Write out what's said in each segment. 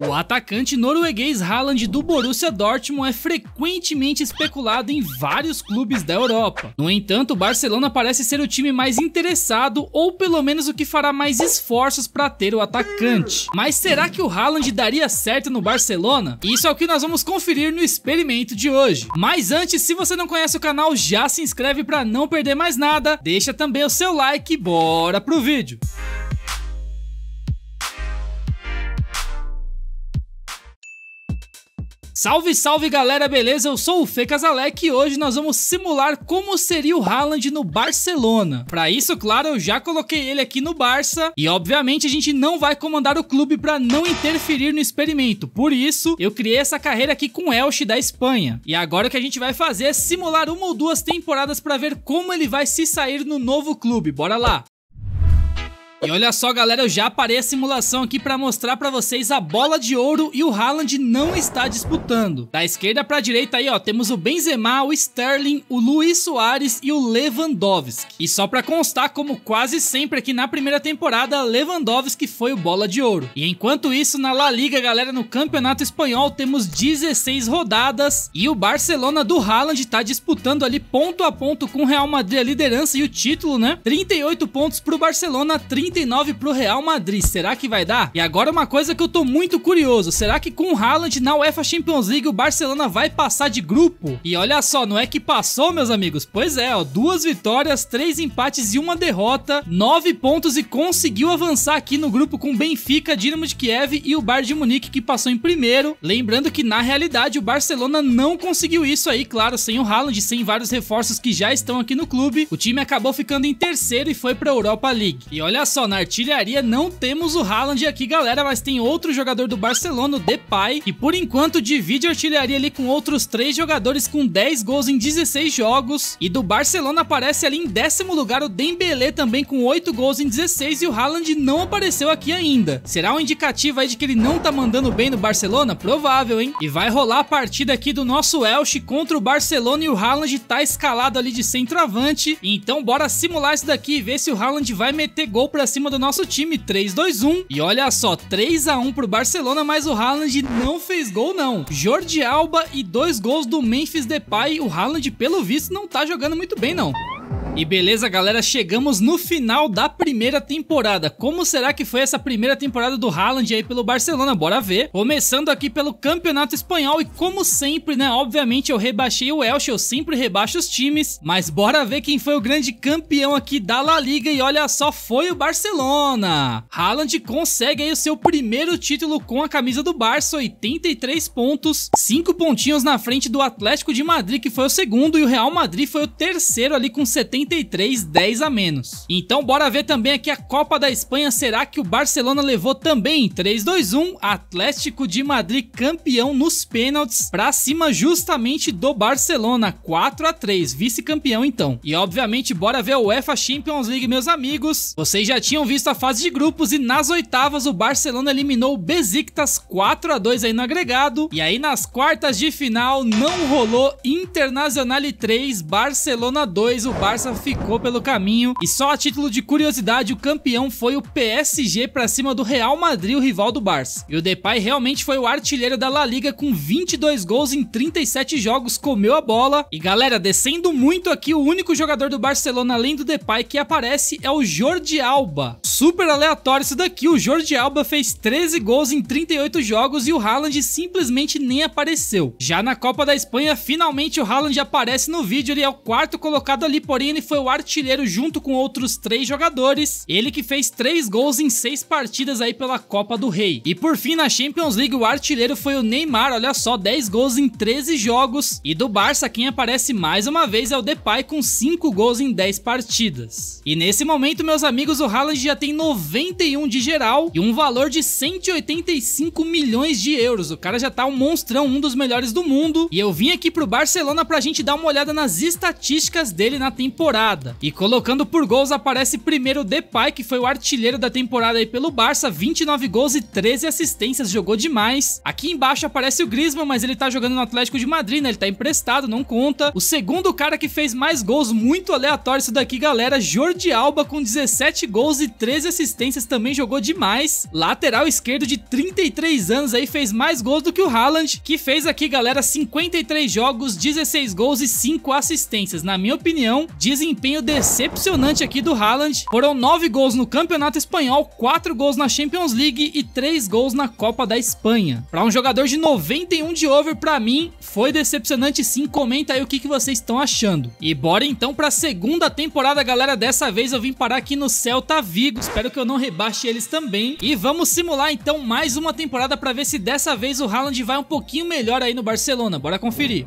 O atacante norueguês Haaland do Borussia Dortmund é frequentemente especulado em vários clubes da Europa. No entanto, o Barcelona parece ser o time mais interessado ou pelo menos o que fará mais esforços para ter o atacante. Mas será que o Haaland daria certo no Barcelona? Isso é o que nós vamos conferir no experimento de hoje. Mas antes, se você não conhece o canal, já se inscreve para não perder mais nada, deixa também o seu like e bora pro vídeo. Salve, salve galera, beleza? Eu sou o Fê Casalec e hoje nós vamos simular como seria o Haaland no Barcelona. Para isso, claro, eu já coloquei ele aqui no Barça e obviamente a gente não vai comandar o clube para não interferir no experimento. Por isso, eu criei essa carreira aqui com o Elche da Espanha. E agora o que a gente vai fazer é simular uma ou duas temporadas para ver como ele vai se sair no novo clube. Bora lá! E olha só, galera, eu já parei a simulação aqui para mostrar para vocês a bola de ouro e o Haaland não está disputando. Da esquerda para a direita aí, ó, temos o Benzema, o Sterling, o Luiz Soares e o Lewandowski. E só para constar, como quase sempre aqui na primeira temporada, Lewandowski foi o bola de ouro. E enquanto isso, na La Liga, galera, no Campeonato Espanhol temos 16 rodadas e o Barcelona do Haaland está disputando ali ponto a ponto com o Real Madrid a liderança e o título, né? 38 pontos para o Barcelona, 30 39 pro Real Madrid. Será que vai dar? E agora uma coisa que eu tô muito curioso. Será que com o Haaland na UEFA Champions League o Barcelona vai passar de grupo? E olha só, não é que passou, meus amigos? Pois é, ó, duas vitórias, três empates e uma derrota, nove pontos e conseguiu avançar aqui no grupo com Benfica, Dinamo de Kiev e o Bar de Munique que passou em primeiro. Lembrando que na realidade o Barcelona não conseguiu isso aí, claro, sem o Haaland, sem vários reforços que já estão aqui no clube. O time acabou ficando em terceiro e foi para a Europa League. E olha só, na artilharia não temos o Haaland aqui, galera, mas tem outro jogador do Barcelona, o Depay, que por enquanto divide a artilharia ali com outros três jogadores com 10 gols em 16 jogos. E do Barcelona aparece ali em décimo lugar o Dembélé também com 8 gols em 16 e o Haaland não apareceu aqui ainda. Será um indicativo aí de que ele não tá mandando bem no Barcelona? Provável, hein? E vai rolar a partida aqui do nosso Elche contra o Barcelona e o Haaland tá escalado ali de centroavante. Então bora simular isso daqui e ver se o Haaland vai meter gol pra pra cima do nosso time, 3-2-1. E olha só, 3 a 1 pro Barcelona, mas o Haaland não fez gol não. Jordi Alba e dois gols do Memphis Depay. O Haaland, pelo visto, não tá jogando muito bem não. E beleza, galera, chegamos no final da primeira temporada. Como será que foi essa primeira temporada do Haaland aí pelo Barcelona? Bora ver. Começando aqui pelo Campeonato Espanhol e como sempre, né, obviamente eu rebaixei o Elche, eu sempre rebaixo os times, mas bora ver quem foi o grande campeão aqui da La Liga e olha só, foi o Barcelona. Haaland consegue aí o seu primeiro título com a camisa do Barça, 83 pontos, 5 pontinhos na frente do Atlético de Madrid que foi o segundo e o Real Madrid foi o terceiro ali com 70 33, 10 a menos. Então bora ver também aqui a Copa da Espanha, será que o Barcelona levou também 3-2-1, Atlético de Madrid campeão nos pênaltis, pra cima justamente do Barcelona, 4 a 3 vice-campeão então. E obviamente bora ver a UEFA Champions League, meus amigos. Vocês já tinham visto a fase de grupos e nas oitavas o Barcelona eliminou o Besiktas 4 a 2 aí no agregado. E aí nas quartas de final não rolou Internacional 3, Barcelona 2, o Barça ficou pelo caminho e só a título de curiosidade o campeão foi o PSG para cima do Real Madrid, o rival do Barça. E o Depay realmente foi o artilheiro da La Liga com 22 gols em 37 jogos, comeu a bola. E galera, descendo muito aqui, o único jogador do Barcelona além do Depay que aparece é o Jordi Alba. Super aleatório isso daqui, o Jordi Alba fez 13 gols em 38 jogos e o Haaland simplesmente nem apareceu. Já na Copa da Espanha, finalmente o Haaland aparece no vídeo, ele é o quarto colocado ali, porém ele foi o artilheiro junto com outros três jogadores, ele que fez três gols em seis partidas aí pela Copa do Rei. E por fim, na Champions League, o artilheiro foi o Neymar, olha só, 10 gols em 13 jogos. E do Barça, quem aparece mais uma vez é o Depay com 5 gols em 10 partidas. E nesse momento, meus amigos, o Haaland já tem 91 de geral e um valor de 185 milhões de euros. O cara já tá um monstrão, um dos melhores do mundo. E eu vim aqui pro Barcelona pra gente dar uma olhada nas estatísticas dele na temporada temporada. E colocando por gols aparece primeiro o Depay, que foi o artilheiro da temporada aí pelo Barça, 29 gols e 13 assistências, jogou demais. Aqui embaixo aparece o Griezmann, mas ele tá jogando no Atlético de Madrid, né? Ele tá emprestado, não conta. O segundo cara que fez mais gols, muito aleatório isso daqui, galera, Jordi Alba com 17 gols e 13 assistências, também jogou demais. Lateral esquerdo de 33 anos aí fez mais gols do que o Haaland, que fez aqui, galera, 53 jogos, 16 gols e 5 assistências. Na minha opinião, dizem desempenho decepcionante aqui do Haaland. Foram 9 gols no Campeonato Espanhol, 4 gols na Champions League e 3 gols na Copa da Espanha. Para um jogador de 91 de over, para mim, foi decepcionante sim. Comenta aí o que, que vocês estão achando. E bora então para a segunda temporada, galera. Dessa vez eu vim parar aqui no Celta Vigo. Espero que eu não rebaixe eles também. E vamos simular então mais uma temporada para ver se dessa vez o Haaland vai um pouquinho melhor aí no Barcelona. Bora conferir.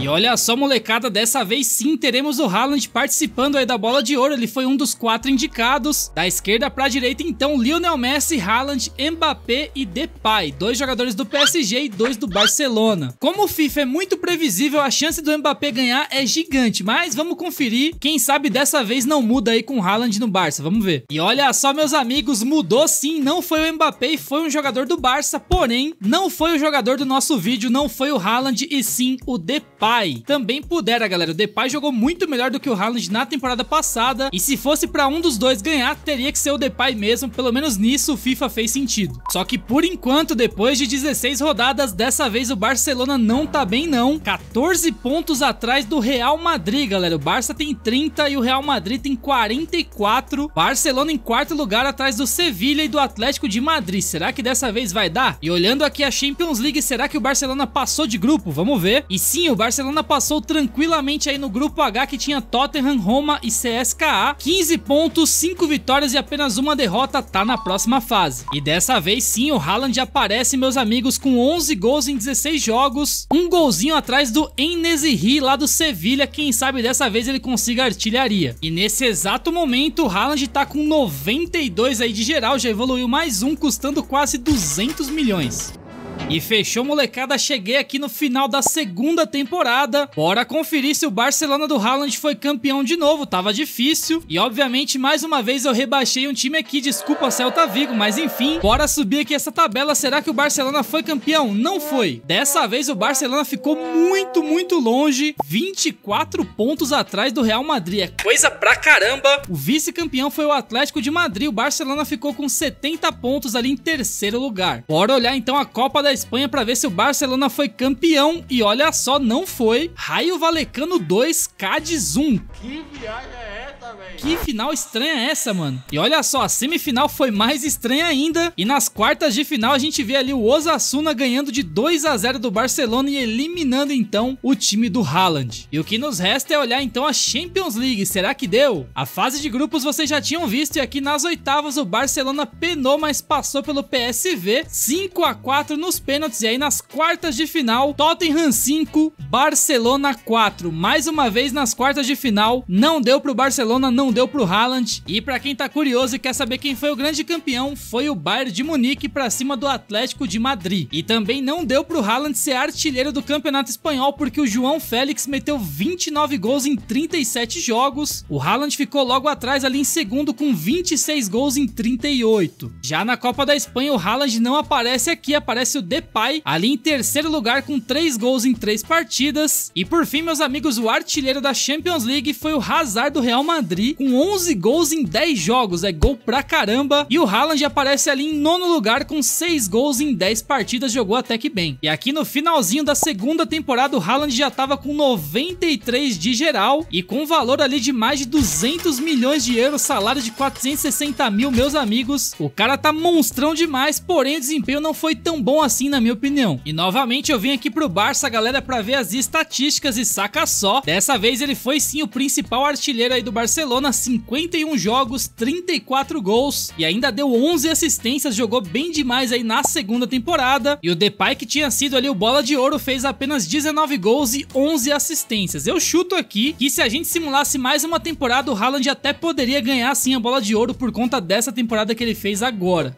E olha só, molecada, dessa vez sim teremos o Haaland participando aí da bola de ouro. Ele foi um dos quatro indicados. Da esquerda pra direita, então, Lionel Messi, Haaland, Mbappé e Depay. Dois jogadores do PSG e dois do Barcelona. Como o FIFA é muito previsível, a chance do Mbappé ganhar é gigante. Mas vamos conferir. Quem sabe dessa vez não muda aí com o Haaland no Barça. Vamos ver. E olha só, meus amigos, mudou sim. Não foi o Mbappé e foi um jogador do Barça. Porém, não foi o jogador do nosso vídeo. Não foi o Haaland e sim o Depay. Depay. Também pudera, galera. O Depay jogou muito melhor do que o Haaland na temporada passada. E se fosse para um dos dois ganhar, teria que ser o Depay mesmo. Pelo menos nisso o FIFA fez sentido. Só que por enquanto, depois de 16 rodadas, dessa vez o Barcelona não tá bem não. 14 pontos atrás do Real Madrid, galera. O Barça tem 30 e o Real Madrid tem 44. Barcelona em quarto lugar atrás do Sevilha e do Atlético de Madrid. Será que dessa vez vai dar? E olhando aqui a Champions League, será que o Barcelona passou de grupo? Vamos ver. E sim, o Barcelona Barcelona passou tranquilamente aí no grupo H que tinha Tottenham, Roma e CSKA. 15 pontos, 5 vitórias e apenas uma derrota tá na próxima fase. E dessa vez sim, o Haaland aparece, meus amigos, com 11 gols em 16 jogos. Um golzinho atrás do Enesiri lá do Sevilha, quem sabe dessa vez ele consiga artilharia. E nesse exato momento, o Haaland tá com 92 aí de geral, já evoluiu mais um, custando quase 200 milhões. E fechou, molecada. Cheguei aqui no final da segunda temporada. Bora conferir se o Barcelona do Haaland foi campeão de novo. Tava difícil. E, obviamente, mais uma vez eu rebaixei um time aqui. Desculpa, Celta Vigo. Mas, enfim, bora subir aqui essa tabela. Será que o Barcelona foi campeão? Não foi. Dessa vez, o Barcelona ficou muito, muito longe. 24 pontos atrás do Real Madrid. É coisa pra caramba. O vice-campeão foi o Atlético de Madrid. O Barcelona ficou com 70 pontos ali em terceiro lugar. Bora olhar, então, a Copa da da Espanha para ver se o Barcelona foi campeão e olha só, não foi. Raio Valecano 2, Cádiz 1. Que viagem é que final estranha é essa, mano? E olha só, a semifinal foi mais estranha ainda. E nas quartas de final a gente vê ali o Osasuna ganhando de 2 a 0 do Barcelona e eliminando então o time do Haaland. E o que nos resta é olhar então a Champions League. Será que deu? A fase de grupos vocês já tinham visto e aqui nas oitavas o Barcelona penou, mas passou pelo PSV 5 a 4 nos pênaltis e aí nas quartas de final Tottenham 5, Barcelona 4. Mais uma vez nas quartas de final não deu pro Barcelona Barcelona não deu pro Haaland. E para quem tá curioso e quer saber quem foi o grande campeão, foi o Bayern de Munique para cima do Atlético de Madrid. E também não deu pro Haaland ser artilheiro do Campeonato Espanhol porque o João Félix meteu 29 gols em 37 jogos. O Haaland ficou logo atrás ali em segundo com 26 gols em 38. Já na Copa da Espanha o Haaland não aparece aqui, aparece o Depay ali em terceiro lugar com 3 gols em 3 partidas. E por fim, meus amigos, o artilheiro da Champions League foi o Hazard do Real Madrid Madrid com 11 gols em 10 jogos, é gol pra caramba. E o Haaland aparece ali em nono lugar com 6 gols em 10 partidas, jogou até que bem. E aqui no finalzinho da segunda temporada, o Haaland já tava com 93 de geral e com valor ali de mais de 200 milhões de euros, salário de 460 mil, meus amigos. O cara tá monstrão demais, porém o desempenho não foi tão bom assim, na minha opinião. E novamente eu vim aqui pro Barça, galera, pra ver as estatísticas e saca só. Dessa vez ele foi sim o principal artilheiro aí do Barcelona Barcelona 51 jogos, 34 gols e ainda deu 11 assistências, jogou bem demais aí na segunda temporada. E o Depay que tinha sido ali o bola de ouro fez apenas 19 gols e 11 assistências. Eu chuto aqui que se a gente simulasse mais uma temporada, o Haaland até poderia ganhar sim a bola de ouro por conta dessa temporada que ele fez agora.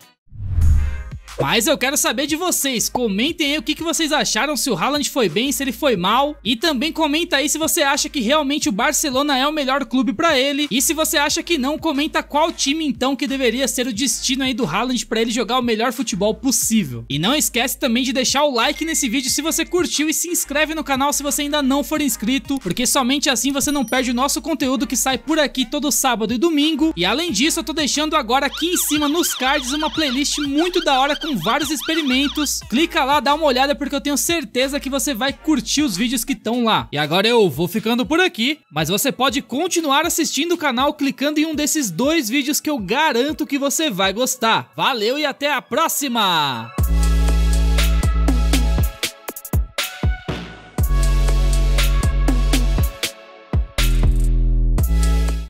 Mas eu quero saber de vocês. Comentem aí o que, que vocês acharam, se o Haaland foi bem, se ele foi mal. E também comenta aí se você acha que realmente o Barcelona é o melhor clube para ele. E se você acha que não, comenta qual time então que deveria ser o destino aí do Haaland para ele jogar o melhor futebol possível. E não esquece também de deixar o like nesse vídeo se você curtiu e se inscreve no canal se você ainda não for inscrito, porque somente assim você não perde o nosso conteúdo que sai por aqui todo sábado e domingo. E além disso, eu tô deixando agora aqui em cima nos cards uma playlist muito da hora com com vários experimentos. Clica lá, dá uma olhada porque eu tenho certeza que você vai curtir os vídeos que estão lá. E agora eu vou ficando por aqui, mas você pode continuar assistindo o canal clicando em um desses dois vídeos que eu garanto que você vai gostar. Valeu e até a próxima!